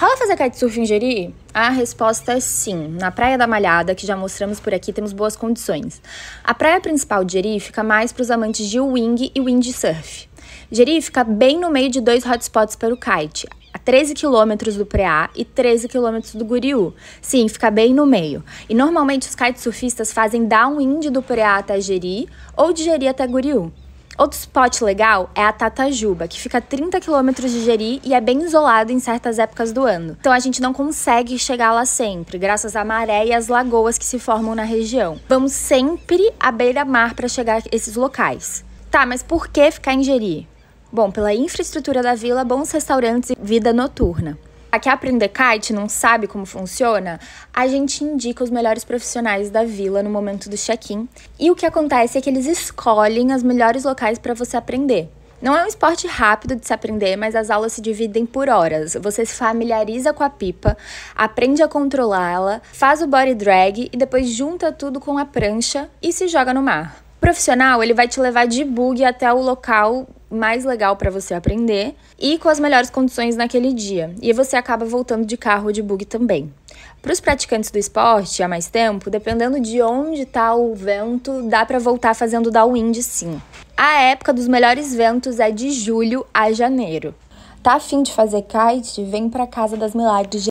Rola fazer kitesurf em Jeri? A resposta é sim. Na Praia da Malhada, que já mostramos por aqui, temos boas condições. A praia principal de Jeri fica mais para os amantes de wing e windsurf. Jeri fica bem no meio de dois hotspots para o kite, a 13 quilômetros do Preá e 13 quilômetros do Guriú. Sim, fica bem no meio. E normalmente os kitesurfistas fazem downwind do Preá até Jeri ou de Jeri até Guriú. Outro spot legal é a Tatajuba, que fica a 30 quilômetros de Jeri e é bem isolado em certas épocas do ano. Então a gente não consegue chegar lá sempre, graças à maré e às lagoas que se formam na região. Vamos sempre à beira-mar para chegar a esses locais. Tá, mas por que ficar em Jeri? Bom, pela infraestrutura da vila, bons restaurantes e vida noturna a quer aprender kite não sabe como funciona, a gente indica os melhores profissionais da vila no momento do check-in. E o que acontece é que eles escolhem os melhores locais para você aprender. Não é um esporte rápido de se aprender, mas as aulas se dividem por horas. Você se familiariza com a pipa, aprende a controlá-la, faz o body drag e depois junta tudo com a prancha e se joga no mar. O profissional, ele vai te levar de bug até o local mais legal para você aprender e com as melhores condições naquele dia. E você acaba voltando de carro ou de bug também. Para os praticantes do esporte há mais tempo, dependendo de onde está o vento, dá para voltar fazendo downwind sim. A época dos melhores ventos é de julho a janeiro. Tá afim de fazer kite? Vem para Casa das Milagres de